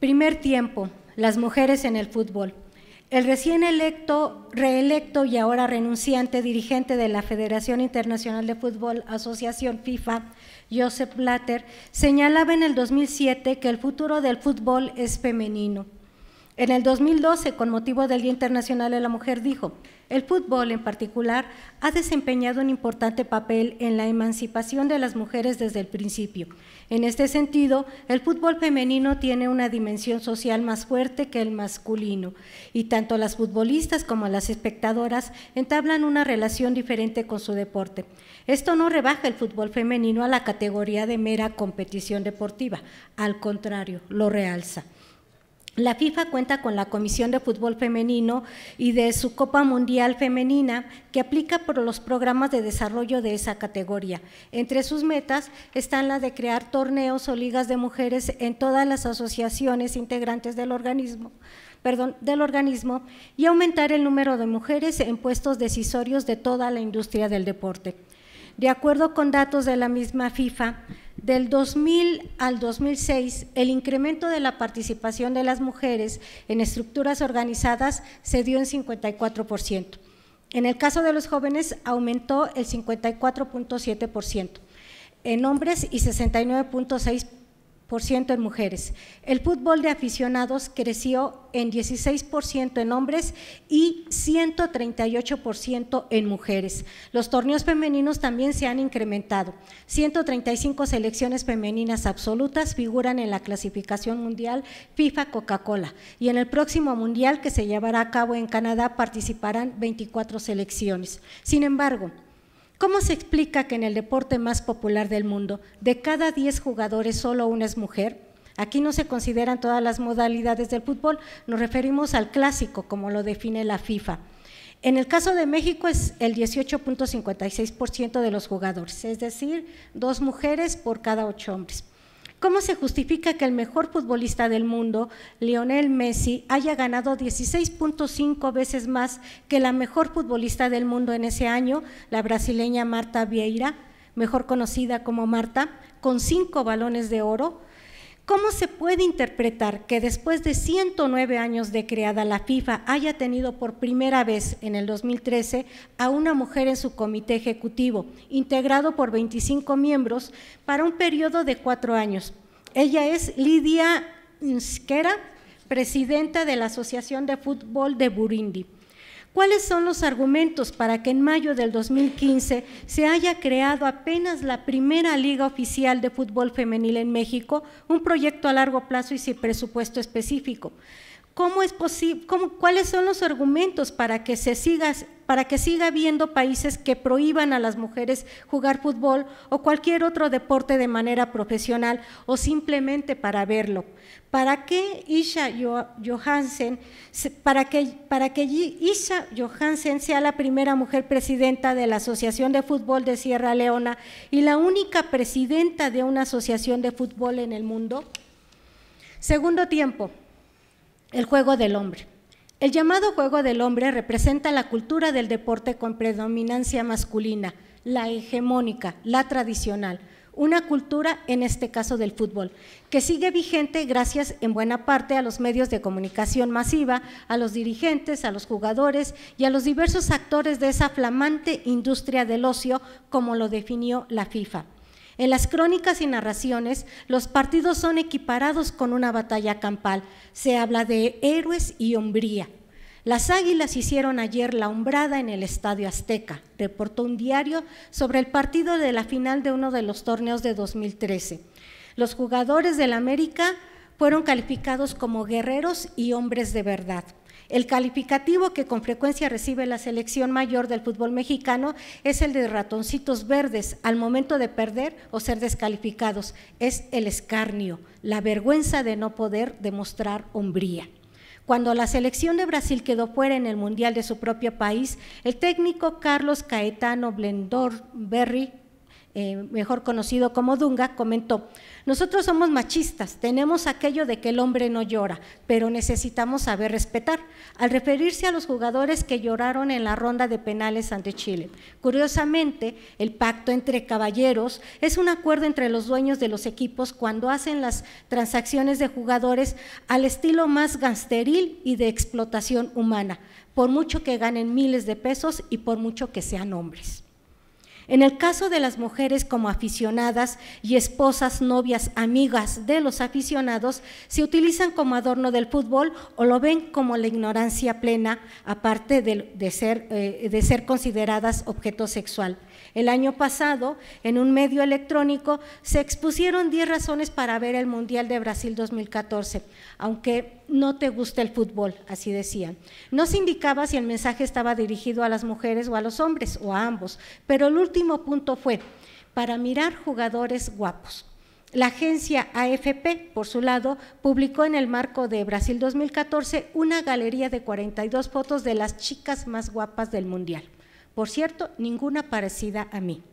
Primer tiempo, las mujeres en el fútbol. El recién electo, reelecto y ahora renunciante dirigente de la Federación Internacional de Fútbol Asociación FIFA, Joseph Blatter, señalaba en el 2007 que el futuro del fútbol es femenino. En el 2012, con motivo del Día Internacional de la Mujer, dijo, el fútbol en particular ha desempeñado un importante papel en la emancipación de las mujeres desde el principio. En este sentido, el fútbol femenino tiene una dimensión social más fuerte que el masculino, y tanto las futbolistas como las espectadoras entablan una relación diferente con su deporte. Esto no rebaja el fútbol femenino a la categoría de mera competición deportiva, al contrario, lo realza. La FIFA cuenta con la Comisión de Fútbol Femenino y de su Copa Mundial Femenina, que aplica por los programas de desarrollo de esa categoría. Entre sus metas están las de crear torneos o ligas de mujeres en todas las asociaciones integrantes del organismo, del organismo y aumentar el número de mujeres en puestos decisorios de toda la industria del deporte. De acuerdo con datos de la misma FIFA, del 2000 al 2006, el incremento de la participación de las mujeres en estructuras organizadas se dio en 54%. En el caso de los jóvenes, aumentó el 54.7%, en hombres y 69.6% en mujeres. El fútbol de aficionados creció en 16% en hombres y 138% en mujeres. Los torneos femeninos también se han incrementado. 135 selecciones femeninas absolutas figuran en la clasificación mundial FIFA Coca-Cola y en el próximo mundial que se llevará a cabo en Canadá participarán 24 selecciones. Sin embargo, ¿Cómo se explica que en el deporte más popular del mundo, de cada 10 jugadores solo una es mujer? Aquí no se consideran todas las modalidades del fútbol, nos referimos al clásico, como lo define la FIFA. En el caso de México es el 18.56% de los jugadores, es decir, dos mujeres por cada ocho hombres. ¿Cómo se justifica que el mejor futbolista del mundo, Lionel Messi, haya ganado 16.5 veces más que la mejor futbolista del mundo en ese año, la brasileña Marta Vieira, mejor conocida como Marta, con cinco balones de oro? ¿Cómo se puede interpretar que después de 109 años de creada la FIFA haya tenido por primera vez en el 2013 a una mujer en su comité ejecutivo, integrado por 25 miembros, para un periodo de cuatro años? Ella es Lidia Nskera, presidenta de la Asociación de Fútbol de Burundi. ¿Cuáles son los argumentos para que en mayo del 2015 se haya creado apenas la primera liga oficial de fútbol femenil en México, un proyecto a largo plazo y sin presupuesto específico? es cuáles son los argumentos para que se siga, para que siga habiendo países que prohíban a las mujeres jugar fútbol o cualquier otro deporte de manera profesional o simplemente para verlo? ¿Para qué Isha Johansen, para que, para que Isha Johansen sea la primera mujer presidenta de la Asociación de Fútbol de Sierra Leona y la única presidenta de una asociación de fútbol en el mundo? Segundo tiempo, el juego del hombre. El llamado juego del hombre representa la cultura del deporte con predominancia masculina, la hegemónica, la tradicional, una cultura, en este caso del fútbol, que sigue vigente gracias en buena parte a los medios de comunicación masiva, a los dirigentes, a los jugadores y a los diversos actores de esa flamante industria del ocio, como lo definió la FIFA. En las crónicas y narraciones, los partidos son equiparados con una batalla campal. Se habla de héroes y hombría. Las águilas hicieron ayer la hombrada en el Estadio Azteca, reportó un diario sobre el partido de la final de uno de los torneos de 2013. Los jugadores del América fueron calificados como guerreros y hombres de verdad. El calificativo que con frecuencia recibe la selección mayor del fútbol mexicano es el de ratoncitos verdes al momento de perder o ser descalificados. Es el escarnio, la vergüenza de no poder demostrar hombría. Cuando la selección de Brasil quedó fuera en el Mundial de su propio país, el técnico Carlos Caetano Blendor Berry eh, mejor conocido como Dunga, comentó, nosotros somos machistas, tenemos aquello de que el hombre no llora, pero necesitamos saber respetar, al referirse a los jugadores que lloraron en la ronda de penales ante Chile. Curiosamente, el pacto entre caballeros es un acuerdo entre los dueños de los equipos cuando hacen las transacciones de jugadores al estilo más gangsteril y de explotación humana, por mucho que ganen miles de pesos y por mucho que sean hombres. En el caso de las mujeres como aficionadas y esposas, novias, amigas de los aficionados, se utilizan como adorno del fútbol o lo ven como la ignorancia plena, aparte de, ser, eh, de ser consideradas objeto sexual. El año pasado, en un medio electrónico, se expusieron 10 razones para ver el Mundial de Brasil 2014, aunque no te gusta el fútbol, así decían. No se indicaba si el mensaje estaba dirigido a las mujeres o a los hombres, o a ambos, pero el último punto fue, para mirar jugadores guapos. La agencia AFP, por su lado, publicó en el marco de Brasil 2014 una galería de 42 fotos de las chicas más guapas del Mundial. Por cierto, ninguna parecida a mí.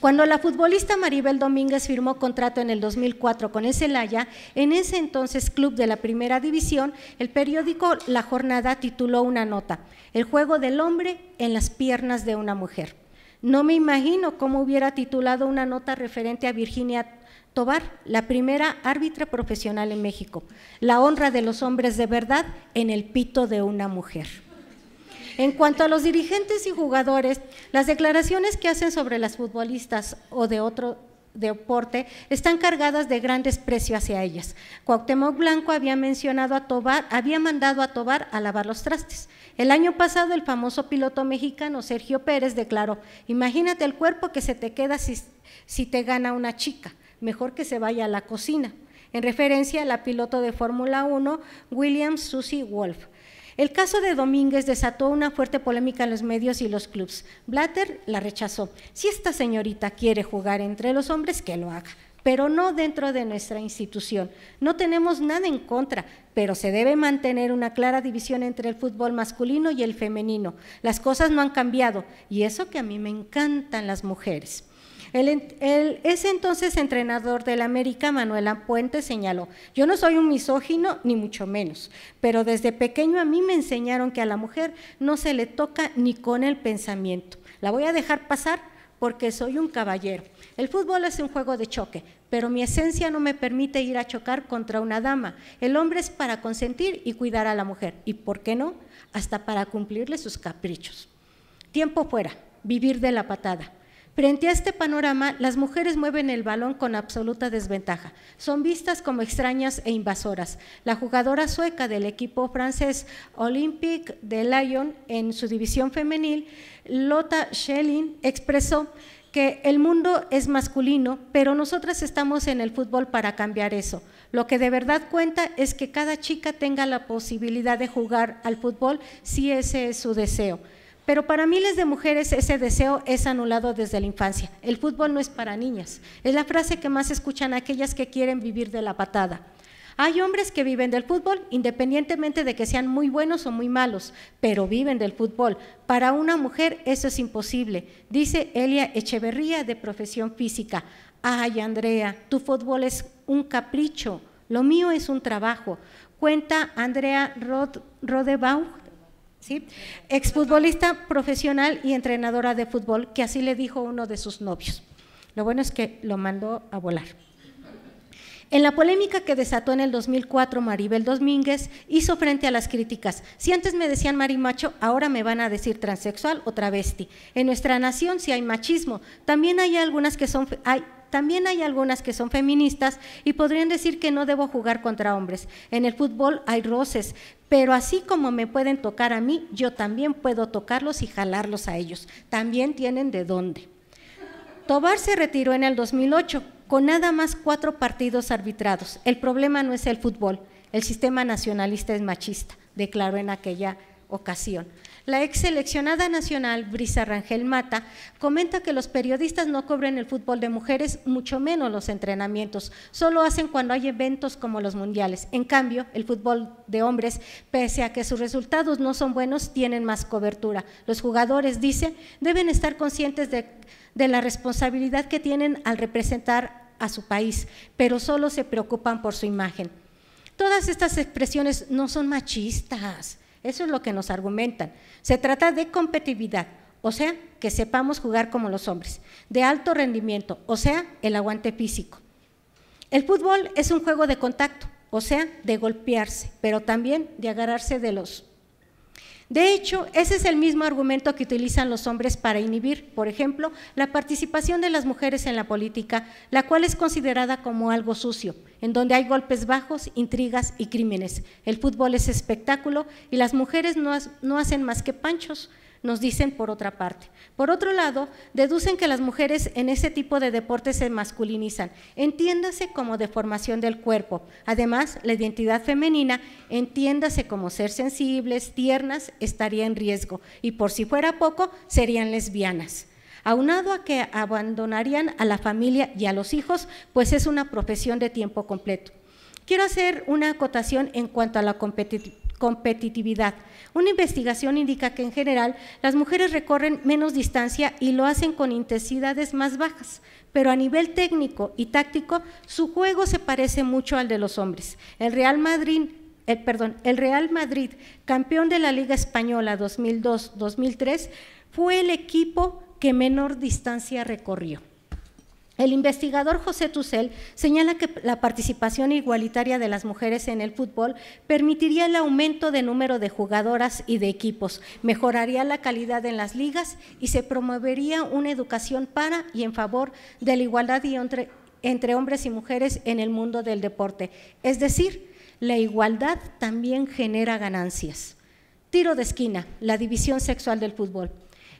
Cuando la futbolista Maribel Domínguez firmó contrato en el 2004 con el Celaya, en ese entonces club de la primera división, el periódico La Jornada tituló una nota, El juego del hombre en las piernas de una mujer. No me imagino cómo hubiera titulado una nota referente a Virginia Tobar, la primera árbitra profesional en México, la honra de los hombres de verdad en el pito de una mujer. En cuanto a los dirigentes y jugadores, las declaraciones que hacen sobre las futbolistas o de otro deporte están cargadas de gran desprecio hacia ellas. Cuauhtémoc Blanco había mencionado a Tobar, había mandado a Tobar a lavar los trastes. El año pasado el famoso piloto mexicano Sergio Pérez declaró, imagínate el cuerpo que se te queda si, te gana una chica, mejor que se vaya a la cocina, en referencia a la piloto de Fórmula 1 William Susie Wolf. El caso de Domínguez desató una fuerte polémica en los medios y los clubes. Blatter la rechazó. Si esta señorita quiere jugar entre los hombres, que lo haga pero no dentro de nuestra institución. No tenemos nada en contra, pero se debe mantener una clara división entre el fútbol masculino y el femenino. Las cosas no han cambiado y eso que a mí me encantan las mujeres. El, ese entonces entrenador del América, Manuela Puente, señaló, yo no soy un misógino, ni mucho menos, pero desde pequeño a mí me enseñaron que a la mujer no se le toca ni con el pensamiento. La voy a dejar pasar porque soy un caballero. El fútbol es un juego de choque, pero mi esencia no me permite ir a chocar contra una dama. El hombre es para consentir y cuidar a la mujer, y por qué no, hasta para cumplirle sus caprichos. Tiempo fuera, vivir de la patada. Frente a este panorama, las mujeres mueven el balón con absoluta desventaja. Son vistas como extrañas e invasoras. La jugadora sueca del equipo francés Olympique de Lyon en su división femenil, Lotta Schelling, expresó que el mundo es masculino, pero nosotras estamos en el fútbol para cambiar eso. Lo que de verdad cuenta es que cada chica tenga la posibilidad de jugar al fútbol si ese es su deseo. Pero para miles de mujeres ese deseo es anulado desde la infancia. El fútbol no es para niñas. Es la frase que más escuchan aquellas que quieren vivir de la patada. Hay hombres que viven del fútbol, independientemente de que sean muy buenos o muy malos, pero viven del fútbol. Para una mujer eso es imposible, dice Elia Echeverría de profesión física. Ay, Andrea, tu fútbol es un capricho, lo mío es un trabajo. Cuenta Andrea Rod ¿sí? Exfutbolista profesional y entrenadora de fútbol, que así le dijo uno de sus novios. Lo bueno es que lo mandó a volar. En la polémica que desató en el 2004 Maribel Domínguez hizo frente a las críticas. Si antes me decían marimacho, ahora me van a decir transexual o travesti. En nuestra nación sí hay machismo. También hay algunas que son hay también hay algunas que son feministas y podrían decir que no debo jugar contra hombres. En el fútbol hay roces, pero así como me pueden tocar a mí, yo también puedo tocarlos y jalarlos a ellos. También tienen de dónde. Tobar se retiró en el 2008 con nada más cuatro partidos arbitrados. El problema no es el fútbol, el sistema nacionalista es machista, declaró en aquella ocasión. La ex seleccionada nacional Brisa Rangel Mata comenta que los periodistas no cobren el fútbol de mujeres, mucho menos los entrenamientos. Solo hacen cuando hay eventos como los mundiales. En cambio, el fútbol de hombres, pese a que sus resultados no son buenos, tienen más cobertura. Los jugadores, dice, deben estar conscientes de la responsabilidad que tienen al representar a su país, pero solo se preocupan por su imagen. Todas estas expresiones no son machistas, eso es lo que nos argumentan. Se trata de competitividad, o sea, que sepamos jugar como los hombres, de alto rendimiento, o sea, el aguante físico. El fútbol es un juego de contacto, o sea, de golpearse, pero también de agarrarse de los de hecho, ese es el mismo argumento que utilizan los hombres para inhibir, por ejemplo, la participación de las mujeres en la política, la cual es considerada como algo sucio, en donde hay golpes bajos, intrigas y crímenes. El fútbol es espectáculo y las mujeres no, hacen más que panchos nos dicen por otra parte. Por otro lado, deducen que las mujeres en ese tipo de deportes se masculinizan, entiéndase como deformación del cuerpo. Además, la identidad femenina, entiéndase como ser sensibles, tiernas, estaría en riesgo y por si fuera poco, serían lesbianas aunado a que abandonarían a la familia y a los hijos, pues es una profesión de tiempo completo. Quiero hacer una acotación en cuanto a la competitividad competitividad. Una investigación indica que en general las mujeres recorren menos distancia y lo hacen con intensidades más bajas, pero a nivel técnico y táctico su juego se parece mucho al de los hombres. El Real Madrid perdón, el Real Madrid, campeón de la Liga Española 2002-2003, fue el equipo que menor distancia recorrió. El investigador José Tusell señala que la participación igualitaria de las mujeres en el fútbol permitiría el aumento de número de jugadoras y de equipos, mejoraría la calidad en las ligas y se promovería una educación para y en favor de la igualdad entre, entre hombres y mujeres en el mundo del deporte. Es decir, la igualdad también genera ganancias. Tiro de esquina, la división sexual del fútbol.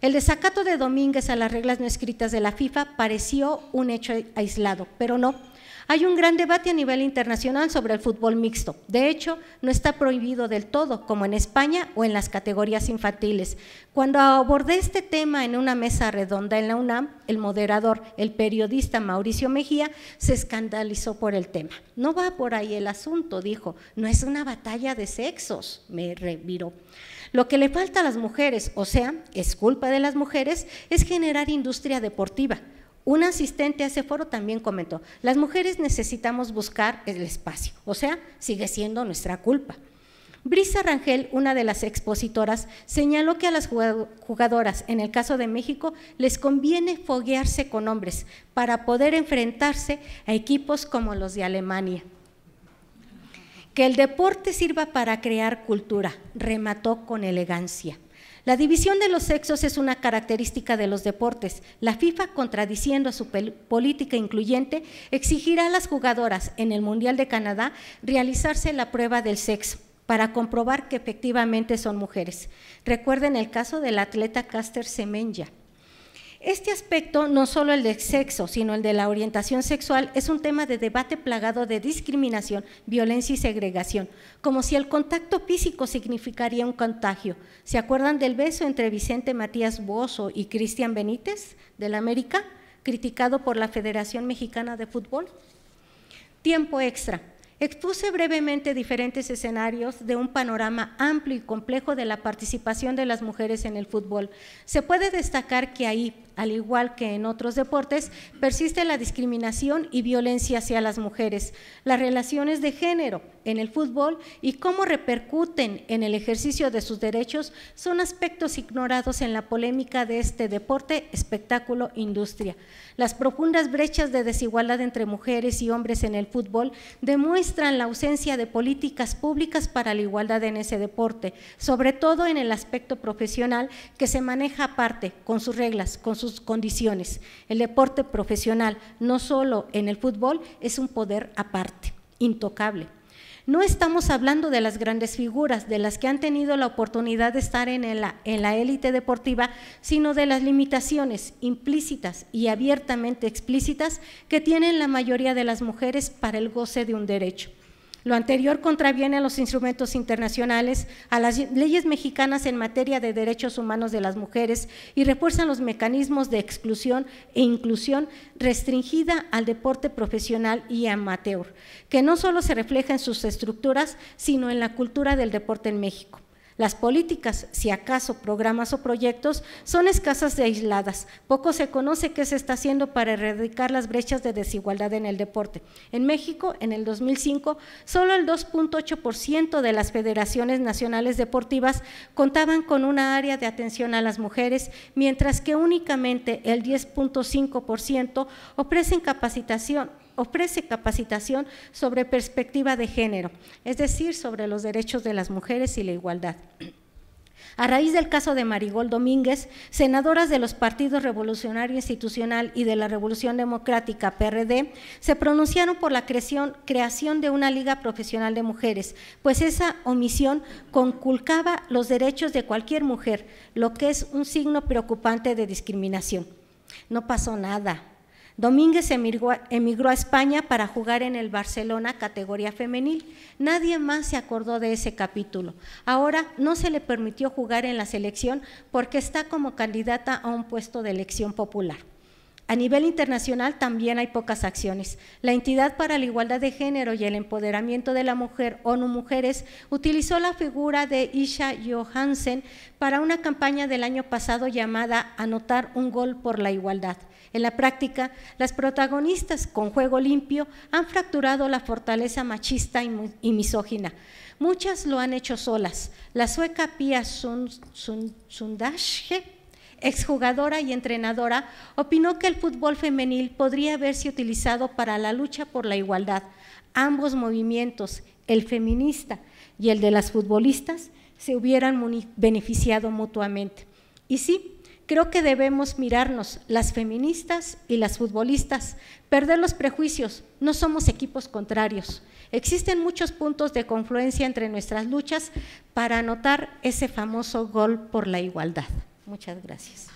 El desacato de Domínguez a las reglas no escritas de la FIFA pareció un hecho aislado, pero no. Hay un gran debate a nivel internacional sobre el fútbol mixto. De hecho, no está prohibido del todo, como en España o en las categorías infantiles. Cuando abordé este tema en una mesa redonda en la UNAM, el moderador, el periodista Mauricio Mejía, se escandalizó por el tema. No va por ahí el asunto, dijo, no es una batalla de sexos, me reviró. Lo que le falta a las mujeres, o sea, es culpa de las mujeres, es generar industria deportiva un asistente a ese foro también comentó, las mujeres necesitamos buscar el espacio, o sea, sigue siendo nuestra culpa. Brisa Rangel, una de las expositoras, señaló que a las jugadoras, en el caso de México, les conviene foguearse con hombres para poder enfrentarse a equipos como los de Alemania. Que el deporte sirva para crear cultura, remató con elegancia. La división de los sexos es una característica de los deportes. La FIFA, contradiciendo su política incluyente, exigirá a las jugadoras en el Mundial de Canadá realizarse la prueba del sexo para comprobar que efectivamente son mujeres. Recuerden el caso del atleta Caster Semenya. Este aspecto, no solo el de sexo, sino el de la orientación sexual, es un tema de debate plagado de discriminación, violencia y segregación, como si el contacto físico significaría un contagio. ¿Se acuerdan del beso entre Vicente Matías Bozo y Cristian Benítez de la América, criticado por la Federación Mexicana de Fútbol? Tiempo extra. Expuse brevemente diferentes escenarios de un panorama amplio y complejo de la participación de las mujeres en el fútbol. Se puede destacar que ahí, al igual que en otros deportes, persiste la discriminación y violencia hacia las mujeres, las relaciones de género en el fútbol y cómo repercuten en el ejercicio de sus derechos son aspectos ignorados en la polémica de este deporte, espectáculo, industria. Las profundas brechas de desigualdad entre mujeres y hombres en el fútbol demuestran la ausencia de políticas públicas para la igualdad en ese deporte, sobre todo en el aspecto profesional que se maneja aparte, con sus reglas, con sus condiciones. El deporte profesional, no solo en el fútbol, es un poder aparte, intocable. No estamos hablando de las grandes figuras, de las que han tenido la oportunidad de estar en la, en la élite deportiva, sino de las limitaciones implícitas y abiertamente explícitas que tienen la mayoría de las mujeres para el goce de un derecho. Lo anterior contraviene a los instrumentos internacionales, a las leyes mexicanas en materia de derechos humanos de las mujeres y refuerzan los mecanismos de exclusión e inclusión restringida al deporte profesional y amateur, que no solo se refleja en sus estructuras, sino en la cultura del deporte en México. Las políticas, si acaso programas o proyectos, son escasas y aisladas. Poco se conoce qué se está haciendo para erradicar las brechas de desigualdad en el deporte. En México, en el 2005, solo el 2.8% de las federaciones nacionales deportivas contaban con una área de atención a las mujeres, mientras que únicamente el 10.5% ofrecen capacitación ofrece capacitación sobre perspectiva de género, es decir, sobre los derechos de las mujeres y la igualdad. A raíz del caso de Marigol Domínguez, senadoras de los partidos Revolucionario Institucional y de la Revolución Democrática PRD se pronunciaron por la creación, creación de una liga profesional de mujeres, pues esa omisión conculcaba los derechos de cualquier mujer, lo que es un signo preocupante de discriminación. No pasó nada, Domínguez emigró, a España para jugar en el Barcelona categoría femenil. Nadie más se acordó de ese capítulo. Ahora no se le permitió jugar en la selección porque está como candidata a un puesto de elección popular. A nivel internacional también hay pocas acciones. La entidad para la igualdad de género y el empoderamiento de la mujer, ONU Mujeres, utilizó la figura de Isha Johansen para una campaña del año pasado llamada Anotar un gol por la igualdad. En la práctica, las protagonistas con juego limpio han fracturado la fortaleza machista y misógina. Muchas lo han hecho solas. La sueca Pia Sundhage exjugadora y entrenadora, opinó que el fútbol femenil podría haberse utilizado para la lucha por la igualdad. Ambos movimientos, el feminista y el de las futbolistas, se hubieran beneficiado mutuamente. Y sí, creo que debemos mirarnos las feministas y las futbolistas, perder los prejuicios, no somos equipos contrarios. Existen muchos puntos de confluencia entre nuestras luchas para anotar ese famoso gol por la igualdad. Muchas gracias.